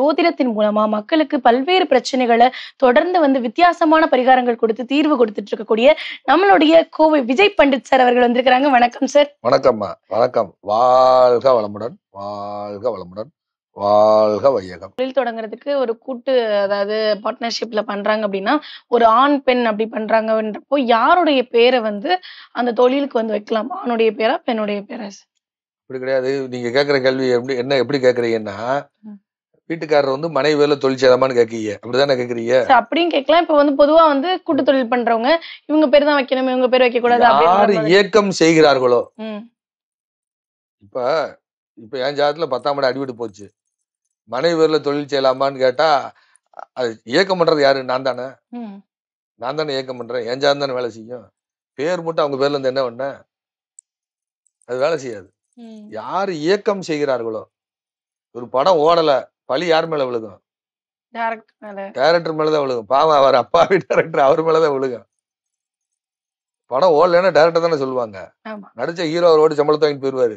ஜோதிடத்தின் மூலமா மக்களுக்கு பல்வேறு பிரச்சனைகளை தொடர்ந்து வந்து வித்தியாசமான பரிகாரங்கள் கொடுத்து தீர்வு கொடுத்துட்டு இருக்கக்கூடிய நம்மளுடைய கோவை விஜய் பண்டித் சார் அவர்கள் வந்திருக்கிறாங்க வணக்கம் சார் வணக்கம் வணக்கம் வாழ்க வளமுடன் வாழ்க வளமுடன் வாழ்க வையகம் தொழில் தொடங்குறதுக்கு ஒரு கூட்டு அதாவது பார்ட்னர்ஷிப்ல பண்றாங்க அப்படின்னா ஒரு ஆண் பெண் அப்படி பண்றாங்கன்றப்போ யாருடைய பேரை வந்து அந்த தொழிலுக்கு வந்து வைக்கலாம் ஆணுடைய பேரா பெண்ணுடைய பேரா இப்படி கிடையாது நீங்க கேக்குற கேள்வி எப்படி என்ன எப்படி கேக்குறீங்கன்னா வீட்டுக்காரர் வந்து மனைவி வேலை தொழில் செய்யலாமான்னு கேட்கீங்க அப்படிதான் கேக்குறீங்க அப்படியும் கேட்கலாம் இப்ப வந்து பொதுவா வந்து கூட்டு தொழில் பண்றவங்க இவங்க பேர் தான் வைக்கணும் இவங்க பேர் வைக்க கூடாது யாரு இயக்கம் செய்கிறார்களோ இப்ப இப்ப என் ஜாதத்துல பத்தாம் இடம் அடிபட்டு போச்சு மனைவி வேலை தொழில் செய்யலாமான்னு கேட்டா அது இயக்கம் பண்றது யாரு நான் தானே நான் தானே இயக்கம் பண்றேன் என் ஜாதம் தானே வேலை செய்யும் பேர் மட்டும் அவங்க பேர்ல இருந்து என்ன பண்ண அது வேலை செய்யாது யாரு இயக்கம் செய்கிறார்களோ ஒரு படம் ஓடலை பழி யார் மேல விழுகும் டேரக்டர் மேலதான் விழுகும் பாவம் அவர் அப்பாவி டேரக்டர் அவர் மேலதான் விழுகும் படம் ஓடலன்னா டேரக்டர் தானே சொல்லுவாங்க நடிச்ச ஹீரோ அவரோடு சம்பளத்தை வாங்கிட்டு போயிடுவாரு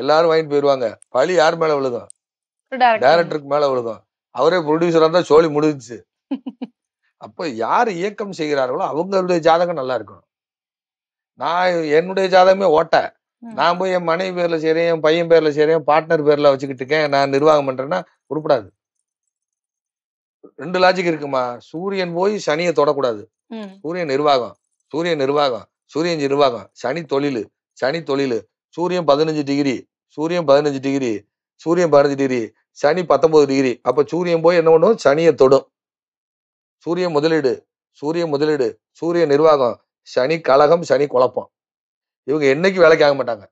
எல்லாரும் வாங்கிட்டு போயிருவாங்க பழி யார் மேல விழுதும் டேரக்டருக்கு மேல விழுதும் அவரே ப்ரொடியூசரா இருந்தா சோழி முடிஞ்சிச்சு அப்ப யார் இயக்கம் செய்கிறார்களோ அவங்களுடைய ஜாதகம் நல்லா இருக்கணும் நான் என்னுடைய ஜாதகமே ஓட்டேன் நான் போய் என் மனைவி பேர்ல செய்யறேன் என் பையன் பேர்ல செய்யறேன் பார்ட்னர் பேர்ல வச்சுக்கிட்டு இருக்கேன் நான் நிர்வாகம் பண்றேன்னா உருப்படாது ரெண்டு லாஜிக் இருக்குமா சூரியன் போய் சனியை தொடக்கூடாது சூரியன் நிர்வாகம் சூரியன் நிர்வாகம் சூரியன் நிர்வாகம் சனி தொழில் சனி தொழில் சூரியன் பதினஞ்சு டிகிரி சூரியன் பதினஞ்சு டிகிரி சூரியன் பதினஞ்சு டிகிரி சனி பத்தொன்பது டிகிரி அப்ப சூரியன் போய் என்ன பண்ணும் சனியை தொடும் சூரிய முதலீடு சூரிய முதலீடு சூரிய நிர்வாகம் சனி கழகம் சனி குழப்பம் இவங்க என்னைக்கு வேலைக்கு ஆக மாட்டாங்க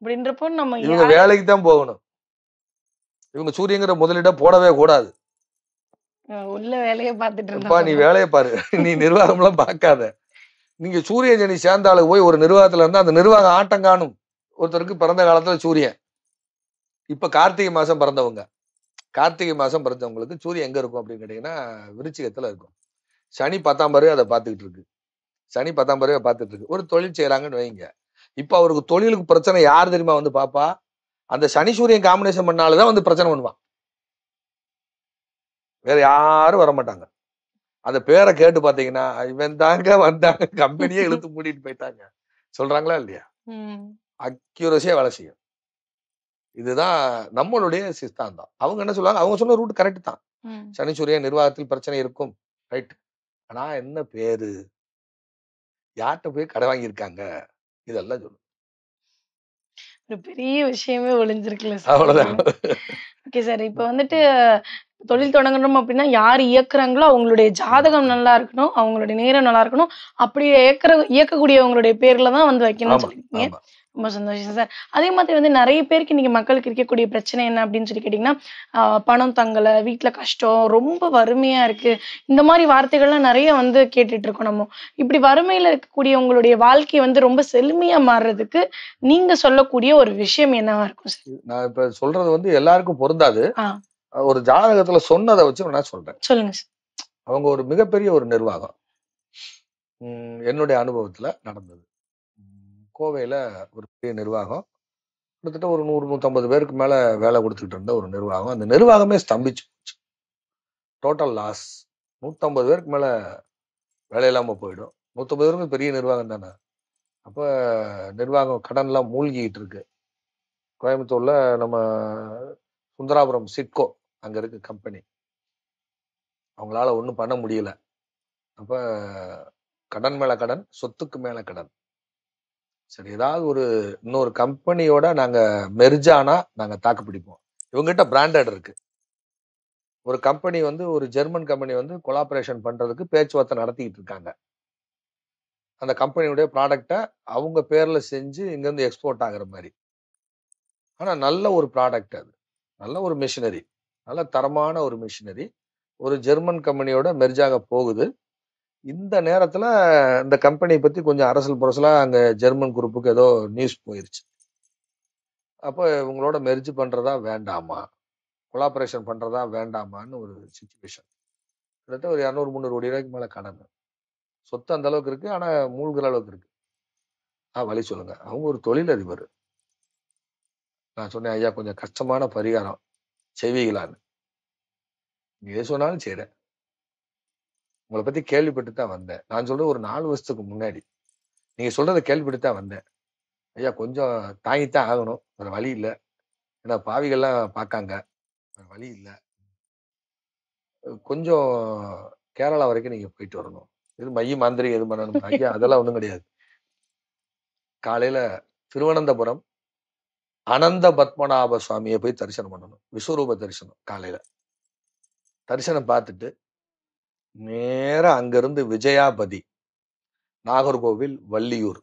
அப்படின்றப்போ நம்ம இவங்க வேலைக்கு தான் போகணும் இவங்க சூரியங்கிற முதலீட போடவே கூடாது உள்ள வேலையை பார்த்துட்டு இருப்பா நீ வேலையை பாரு நீ நிர்வாகம்லாம் பார்க்காத நீங்க சூரிய ஜனி சேர்ந்தாலும் போய் ஒரு நிர்வாகத்துல இருந்தா அந்த நிர்வாகம் ஆட்டம் காணும் ஒருத்தருக்கு பிறந்த காலத்துல சூரியன் இப்ப கார்த்திகை மாசம் பிறந்தவங்க கார்த்திகை மாசம் பிறந்தவங்களுக்கு சூரியன் எங்க இருக்கும் அப்படின்னு கேட்டீங்கன்னா விருச்சிகத்துல இருக்கும் சனி பத்தாம் பாரு அதை பாத்துக்கிட்டு இருக்கு சனி பத்தாம் பறவை பார்த்துட்டு இருக்கு ஒரு தொழில் செய்யறாங்கன்னு வைங்க இப்போ அவருக்கு தொழிலுக்கு பிரச்சனை யார் தெரியுமா வந்து பாப்பா அந்த சனி சூரியன் காம்பினேஷன் பண்ணாலதான் வந்து பிரச்சனை பண்ணுவான் வேற யாரும் வர மாட்டாங்க அந்த பேரை கேட்டு பாத்தீங்கன்னா இவன் தாங்க வந்தாங்க கம்பெனியே இழுத்து மூடிட்டு போயிட்டாங்க சொல்றாங்களா இல்லையா அக்யூரஸியா வேலை செய்யும் இதுதான் நம்மளுடைய சித்தாந்தம் அவங்க என்ன சொல்லுவாங்க அவங்க சொன்ன ரூட் கரெக்ட் தான் சனி சூரியன் நிர்வாகத்தில் பிரச்சனை இருக்கும் ரைட் ஆனா என்ன பேரு யார்கிட்ட போய் கடை வாங்கியிருக்காங்க இதெல்லாம் சொல்லும் பெரிய விஷயமே ஒளிஞ்சிருக்குல்ல சார் அவ்வளவுதான் ஓகே சார் இப்போ வந்துட்டு தொழில் தொடங்கணும் அப்படின்னா யார் இயக்குறாங்களோ அவங்களுடைய ஜாதகம் நல்லா இருக்கணும் அவங்களுடைய நேரம் நல்லா இருக்கணும் அப்படி இயக்குற இயக்கக்கூடியவங்களுடைய பேர்ல தான் வந்து வைக்கணும்னு சொல்லிருக்கீங்க ரொம்ப சந்தோஷம் சார் அதே மாதிரி வந்து நிறைய பேருக்கு இன்னைக்கு மக்களுக்கு இருக்கக்கூடிய பிரச்சனை என்ன அப்படின்னு சொல்லி கேட்டிங்கன்னா பணம் தங்கலை வீட்டுல கஷ்டம் ரொம்ப வறுமையா இருக்கு இந்த மாதிரி வார்த்தைகள்லாம் நிறைய வந்து கேட்டுட்டு இருக்கோம் நம்ம இப்படி வறுமையில இருக்கக்கூடிய உங்களுடைய வாழ்க்கை வந்து ரொம்ப செழுமையா மாறுறதுக்கு நீங்க சொல்லக்கூடிய ஒரு விஷயம் என்னவா இருக்கும் சார் நான் இப்ப சொல்றது வந்து எல்லாருக்கும் பொருந்தாது ஒரு ஜாதகத்துல சொன்னதை வச்சு நான் சொல்றேன் சொல்லுங்க அவங்க ஒரு மிகப்பெரிய ஒரு நிர்வாகம் என்னுடைய அனுபவத்துல நடந்தது கோவையில ஒரு பெரிய நிர்வாகம் கிட்டத்தட்ட ஒரு நூறு நூற்றம்பது பேருக்கு மேல வேலை கொடுத்துட்டு இருந்த ஒரு நிர்வாகம் அந்த நிர்வாகமே ஸ்தம்பிச்சு போச்சு டோட்டல் லாஸ் நூற்றம்பது பேருக்கு மேல வேலை இல்லாம போயிடும் நூற்றம்பது பேருக்கு பெரிய நிர்வாகம் தானே அப்போ நிர்வாகம் கடன்லாம் மூழ்கிட்டு இருக்கு கோயம்புத்தூர்ல நம்ம சுந்தராபுரம் சிட்கோ அங்க இருக்க கம்பெனி அவங்களால ஒன்றும் பண்ண முடியல அப்ப கடன் மேல கடன் சொத்துக்கு மேலே கடன் சரி ஏதாவது ஒரு இன்னொரு கம்பெனியோட நாங்க மெர்ஜானா நாங்க தாக்கு பிடிப்போம் இவங்ககிட்ட பிராண்டட் இருக்கு ஒரு கம்பெனி வந்து ஒரு ஜெர்மன் கம்பெனி வந்து கொலாபரேஷன் பண்றதுக்கு பேச்சுவார்த்தை நடத்திக்கிட்டு இருக்காங்க அந்த கம்பெனியுடைய ப்ராடக்டை அவங்க பேர்ல செஞ்சு இங்கேருந்து எக்ஸ்போர்ட் ஆகுற மாதிரி ஆனால் நல்ல ஒரு ப்ராடக்ட் அது நல்ல ஒரு மிஷினரி நல்ல தரமான ஒரு மிஷினரி ஒரு ஜெர்மன் கம்பெனியோட மெர்ஜாக போகுது இந்த நேரத்தில் இந்த கம்பெனியை பற்றி கொஞ்சம் அரசல் புரசலாக அங்கே ஜெர்மன் குரூப்புக்கு ஏதோ நியூஸ் போயிருச்சு அப்போ இவங்களோட மெர்ஜ் பண்ணுறதா வேண்டாமா கொலாபரேஷன் பண்ணுறதா வேண்டாமான்னு ஒரு சுச்சுவேஷன் கிட்டத்தட்ட ஒரு இரநூறு முந்நூறு கோடி ரூபாய்க்கு மேலே கடன் சொத்து அந்த அளவுக்கு இருக்குது ஆனால் மூழ்கிற அளவுக்கு இருக்குது ஆ வழி சொல்லுங்கள் அவங்க ஒரு தொழிலதிபர் நான் சொன்னேன் ஐயா கொஞ்சம் கஷ்டமான பரிகாரம் செய்வீங்களான்னு நீ எது சொன்னாலும் செய்கிறேன் உங்களை பற்றி கேள்விப்பட்டு தான் வந்தேன் நான் சொல்கிறது ஒரு நாலு வருஷத்துக்கு முன்னாடி நீங்கள் சொல்கிறத கேள்விப்பட்டு தான் வந்தேன் ஐயா கொஞ்சம் தாங்கித்தான் ஆகணும் வேறு வழி இல்லை ஏன்னா பாவிகள்லாம் பார்க்காங்க வேறு வழி இல்லை கொஞ்சம் கேரளா வரைக்கும் நீங்கள் போயிட்டு வரணும் இது மைய மாந்திரிகம் எது பண்ணணும் ஐயா அதெல்லாம் ஒன்றும் கிடையாது காலையில் திருவனந்தபுரம் அனந்த பத்மநாப சுவாமியை போய் தரிசனம் பண்ணணும் விஸ்வரூப தரிசனம் காலையில தரிசனம் பார்த்துட்டு நேராக அங்கிருந்து விஜயாபதி நாகர்கோவில் வள்ளியூர்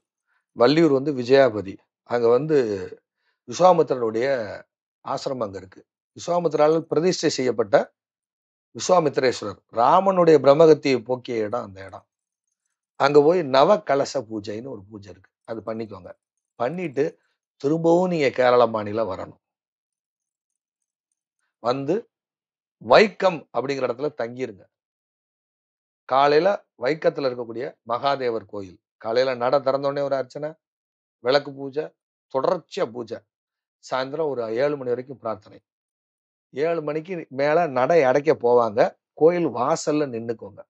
வள்ளியூர் வந்து விஜயாபதி அங்கே வந்து விஸ்வாமித்திரனுடைய ஆசிரமம் அங்கே இருக்கு விஸ்வாமித்திரால் பிரதிஷ்டை செய்யப்பட்ட விஸ்வாமித்திரேஸ்வரர் ராமனுடைய பிரம்மகத்தியை போக்கிய இடம் அந்த இடம் அங்கே போய் நவ கலச பூஜைன்னு ஒரு பூஜை இருக்கு அது பண்ணிக்கோங்க பண்ணிட்டு திரும்பவும் நீங்கள் கேரள மாநிலம் வரணும் வந்து வைக்கம் அப்படிங்கிற இடத்துல தங்கிருங்க காலையில் வைக்கத்தில் இருக்கக்கூடிய மகாதேவர் கோயில் காலையில் நட திறந்தோடனே ஒரு அர்ச்சனை விளக்கு பூஜை தொடர்ச்சியாக பூஜை சாயந்தரம் ஒரு ஏழு மணி வரைக்கும் பிரார்த்தனை ஏழு மணிக்கு மேலே நடை அடைக்க போவாங்க கோயில் வாசலில் நின்றுக்கோங்க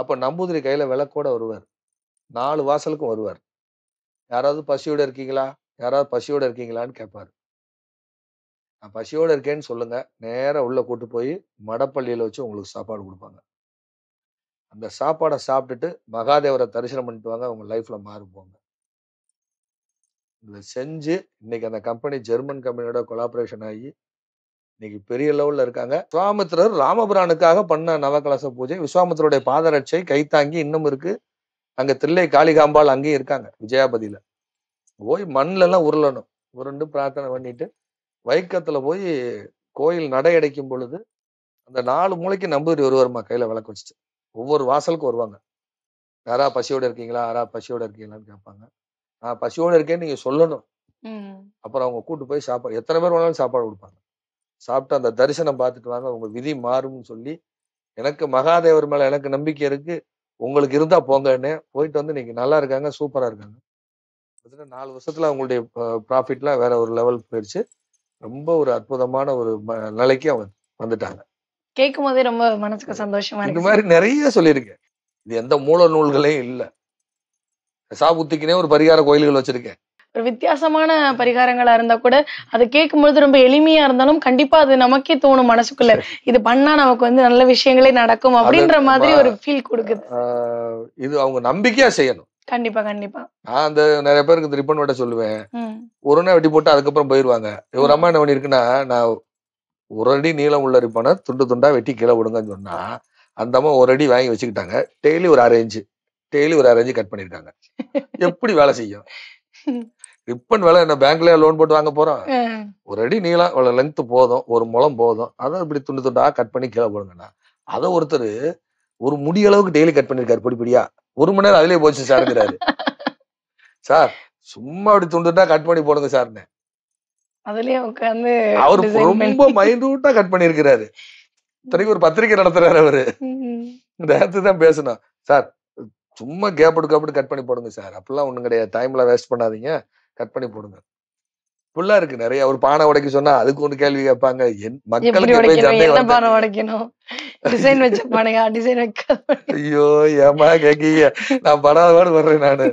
அப்போ நம்பூதிரி கையில் விளக்கோட வருவார் நாலு வாசலுக்கும் வருவார் யாராவது பசியோடு இருக்கீங்களா யாராவது பசியோடு இருக்கீங்களான்னு கேட்பாரு நான் பசியோடு இருக்கேன்னு சொல்லுங்க நேராக உள்ளே கூட்டு போய் மடப்பள்ளியில் வச்சு உங்களுக்கு சாப்பாடு கொடுப்பாங்க அந்த சாப்பாடை சாப்பிட்டுட்டு மகாதேவரை தரிசனம் பண்ணிட்டு வாங்க அவங்க லைஃப்பில் மாறுபோங்க இதை செஞ்சு இன்னைக்கு அந்த கம்பெனி ஜெர்மன் கம்பெனியோட கொலாபரேஷன் ஆகி இன்னைக்கு பெரிய லெவலில் இருக்காங்க விஸ்வாமித்திரர் ராமபுரானுக்காக பண்ண நவகலச பூஜை விஸ்வாமித்தருடைய பாதரட்சை கைத்தாங்கி இன்னும் இருக்கு அங்க தில்லை காளிகாம்பாள் அங்கேயும் இருக்காங்க விஜயாபதியில போய் மண்ணில எல்லாம் உருளணும் உருண்டு பிரார்த்தனை பண்ணிட்டு வைக்கத்துல போய் கோயில் நடை அடைக்கும் பொழுது அந்த நாலு மூளைக்கு நம்பூதிரி ஒருவருமா கையில விளக்கு வச்சுட்டு ஒவ்வொரு வாசலுக்கும் வருவாங்க யாரா பசியோட இருக்கீங்களா யாரா பசியோட இருக்கீங்களான்னு கேட்பாங்க நான் பசியோட இருக்கேன்னு நீங்க சொல்லணும் அப்புறம் அவங்க கூட்டு போய் சாப்பாடு எத்தனை பேர் வேணாலும் சாப்பாடு கொடுப்பாங்க சாப்பிட்டு அந்த தரிசனம் பார்த்துட்டு வாங்க உங்க விதி மாறும்னு சொல்லி எனக்கு மகாதேவர் மேல எனக்கு நம்பிக்கை இருக்கு உங்களுக்கு இருந்தா போங்கன்னு போயிட்டு வந்து நீங்க நல்லா இருக்காங்க சூப்பரா இருக்காங்க நாலு வருஷத்துல அவங்களுடைய ப்ராஃபிட்லாம் வேற ஒரு லெவல் போயிடுச்சு ரொம்ப ஒரு அற்புதமான ஒரு நிலைக்கு அவங்க வந்துட்டாங்க கேட்கும் போதே ரொம்ப மனசுக்கு சந்தோஷமா இந்த மாதிரி நிறைய சொல்லியிருக்கேன் இது எந்த மூல நூல்களையும் இல்லை சாபுத்திக்குனே ஒரு பரிகார கோயில்கள் வச்சிருக்கேன் ஒரு வித்தியாசமான பரிகாரங்களா இருந்தா கூட அதை கேட்கும்பொழுது ரொம்ப எளிமையா இருந்தாலும் கண்டிப்பா அது நமக்கே தோணும் மனசுக்குள்ள இது பண்ணா நமக்கு வந்து நல்ல விஷயங்களே நடக்கும் அப்படின்ற மாதிரி ஒரு ஃபீல் கொடுக்குது இது அவங்க நம்பிக்கையா செய்யணும் கண்டிப்பா கண்டிப்பா நான் அந்த நிறைய பேருக்கு இது ரிப்பன் வெட்ட சொல்லுவேன் ஒரு நாள் வெட்டி போட்டு அதுக்கப்புறம் போயிருவாங்க ஒரு அம்மா என்ன பண்ணிருக்குன்னா நான் ஒரு அடி நீளம் உள்ள ரிப்பனை துண்டு துண்டா வெட்டி கீழே விடுங்கன்னு சொன்னா அந்த அம்மா ஒரு அடி வாங்கி வச்சுக்கிட்டாங்க டெய்லி ஒரு அரை டெய்லி ஒரு அரை கட் பண்ணிருக்காங்க எப்படி வேலை செய்யும் ரிப்பன் வேலை என்ன பேங்க்லயே லோன் போட்டு வாங்க போறான் ஒரு அடி நீளம் இவ்வளவு லென்த் போதும் ஒரு முளம் போதும் அதை இப்படி துண்டு துண்டா கட் பண்ணி கீழே போடுங்கண்ணா அதை ஒருத்தர் ஒரு முடிய அளவுக்கு டெய்லி கட் பண்ணிருக்காரு பொடிப்படியா ஒரு மணி நேரம் அதுலயே போச்சு சாருங்கிறாரு சார் சும்மா அப்படி துண்டுட்டா கட் பண்ணி போடுங்க சார்னு அதுலயே அவர் ரொம்ப மைண்டூட்டா கட் பண்ணிருக்கிறாரு இத்தனைக்கு ஒரு பத்திரிக்கை நடத்துறாரு அவரு நேரத்து தான் பேசணும் சார் சும்மா கேப் எடுக்காப்பட்டு கட் பண்ணி போடுங்க சார் அப்படிலாம் ஒண்ணும் கிடையாது டைம்ல வேஸ்ட் பண்ணாதீங்க கட் பண்ணி போடுங்க ஃபுல்லா இருக்கு நிறைய ஒரு பானை உடைக்க சொன்னா அதுக்கு ஒன்று கேள்வி கேட்பாங்க என் மக்களுக்கு ஐயோ ஏமா கேக்கீங்க நான் படாத பாடு வர்றேன் நானு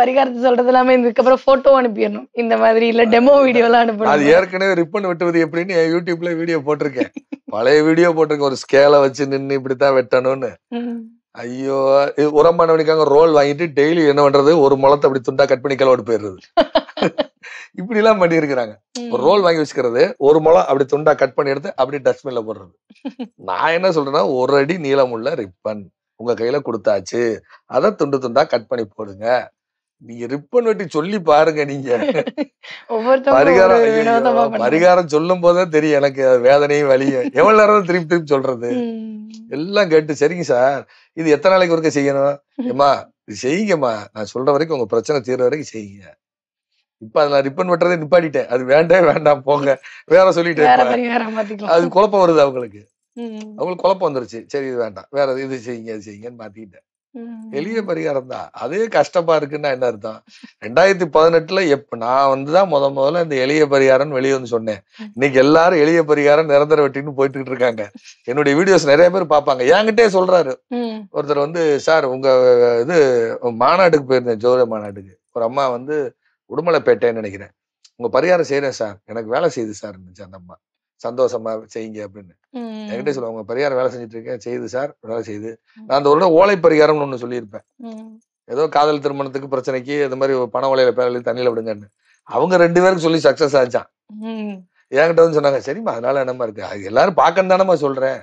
பரிகாரத்தை சொல்றது எல்லாமே இதுக்கப்புறம் போட்டோ அனுப்பிடணும் இந்த மாதிரி இல்ல டெமோ வீடியோ எல்லாம் அனுப்பணும் அது ஏற்கனவே ரிப்பன் வெட்டுவது எப்படின்னு என் யூடியூப்ல வீடியோ போட்டிருக்கேன் பழைய வீடியோ போட்டிருக்கேன் ஒரு ஸ்கேலை வச்சு நின்று இப்படித்தான் வெட்டணும்னு ஐயோ உரம் பண்ணவனுக்காக ரோல் வாங்கிட்டு டெய்லி என்ன பண்றது ஒரு முளத்தை அப்படி துண்டா கட் பண்ணி கிளோடு போயிடுறது இப்படி எல்லாம் பண்ணியிருக்கிறாங்க ஒரு ரோல் வாங்கி வச்சுக்கிறது ஒரு முளம் அப்படி துண்டா கட் பண்ணி எடுத்து அப்படியே டஸ்ட்பின்ல போடுறது நான் என்ன சொல்றேன்னா ஒரு அடி நீளமுள்ள ரிப்பன் உங்க கையில கொடுத்தாச்சு அதை துண்டு துண்டா கட் பண்ணி போடுங்க நீங்க ரிப்பன் வெட்டி சொல்லி பாருங்க நீங்க பரிகாரம் பரிகாரம் சொல்லும் போதுதான் தெரியும் எனக்கு வேதனையும் வலியும் எவ்வளவு நேரம் திருப்பி திருப்பி சொல்றது எல்லாம் கேட்டு சரிங்க சார் இது எத்தனை நாளைக்கு ஒருக்க செய்யணும் ஏமா இது செய்யுங்கம்மா நான் சொல்ற வரைக்கும் உங்க பிரச்சனை தீர்ற வரைக்கும் செய்யுங்க இப்ப நான் ரிப்பன் வெட்டுறதை நிப்பாட்டிட்டேன் அது வேண்டே வேண்டாம் போங்க வேற சொல்லிட்டேன் அது குழப்பம் வருது அவங்களுக்கு அவங்களுக்கு குழப்பம் வந்துருச்சு சரி இது வேண்டாம் வேற இது செய்யுங்க அது செய்யுங்கன்னு மாத்திக்கிட்டேன் எளிய பரிகாரம் தான் அதே கஷ்டமா இருக்குன்னா என்ன அர்த்தம் ரெண்டாயிரத்தி பதினெட்டுல எப்ப நான் வந்துதான் முத முதல்ல இந்த எளிய பரிகாரம் வெளியே வந்து சொன்னேன் இன்னைக்கு எல்லாரும் எளிய பரிகாரம் நிரந்தர வெட்டின்னு போயிட்டு இருக்காங்க என்னுடைய வீடியோஸ் நிறைய பேர் பாப்பாங்க என்கிட்டே சொல்றாரு ஒருத்தர் வந்து சார் உங்க இது மாநாட்டுக்கு போயிருந்தேன் ஜோதிட மாநாட்டுக்கு ஒரு அம்மா வந்து பேட்டேன்னு நினைக்கிறேன் உங்க பரிகாரம் செய்யறேன் சார் எனக்கு வேலை செய்யுது சார் அந்த அம்மா சந்தோஷமா செய்யுங்க அப்படின்னு என்கிட்ட சொல்லுவாங்க பரிகாரம் வேலை செஞ்சுட்டு இருக்கேன் செய்யுது சார் வேலை செய்யுது நான் அந்த உடனே ஓலை பரிகாரம்னு ஒன்று சொல்லியிருப்பேன் ஏதோ காதல் திருமணத்துக்கு பிரச்சனைக்கு இந்த மாதிரி பண வலையில பேரலையும் தண்ணியில விடுங்கன்னு அவங்க ரெண்டு பேருக்கு சொல்லி சக்சஸ் ஆச்சான் என்கிட்ட வந்து சொன்னாங்க சரிம்மா அதனால என்னமா இருக்கு அது எல்லாரும் பார்க்கணும் தானம்மா சொல்றேன்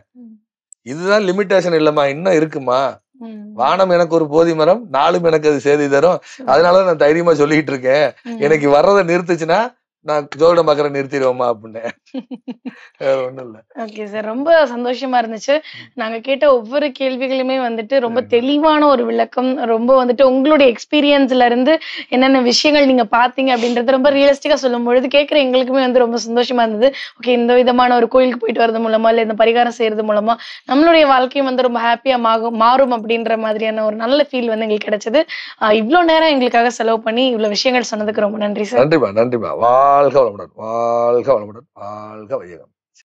இதுதான் லிமிடேஷன் இல்லம்மா இன்னும் இருக்குமா வானம் எனக்கு ஒரு போதி மரம் நாளும் எனக்கு அது சேதி தரும் அதனால நான் தைரியமா சொல்லிட்டு இருக்கேன் எனக்கு வர்றதை நிறுத்துச்சுன்னா நான் நிறுத்திடுவோமா அப்படின்னு வேற ஓகே சார் ரொம்ப சந்தோஷமா இருந்துச்சு நாங்க கேட்ட ஒவ்வொரு கேள்விகளுமே வந்துட்டு ரொம்ப தெளிவான ஒரு விளக்கம் ரொம்ப வந்துட்டு உங்களுடைய எக்ஸ்பீரியன்ஸ்ல இருந்து என்னென்ன விஷயங்கள் நீங்க பாத்தீங்க அப்படின்றது ரொம்ப ரியலிஸ்டிக்கா சொல்லும் பொழுது கேட்குற எங்களுக்குமே வந்து ரொம்ப சந்தோஷமா இருந்தது ஓகே இந்த விதமான ஒரு கோயிலுக்கு போயிட்டு வரது மூலமா இல்ல இந்த பரிகாரம் செய்யறது மூலமா நம்மளுடைய வாழ்க்கையும் வந்து ரொம்ப ஹாப்பியா மாறும் மாறும் அப்படின்ற மாதிரியான ஒரு நல்ல ஃபீல் வந்து எங்களுக்கு கிடைச்சது இவ்வளவு நேரம் எங்களுக்காக செலவு பண்ணி இவ்வளவு விஷயங்கள் சொன்னதுக்கு ரொம்ப நன்றி சார் நன்றிமா நன்றிமா வா வாழ்க வளமுடன் வாழ்க வளமுடன் வாழ்க வையகம்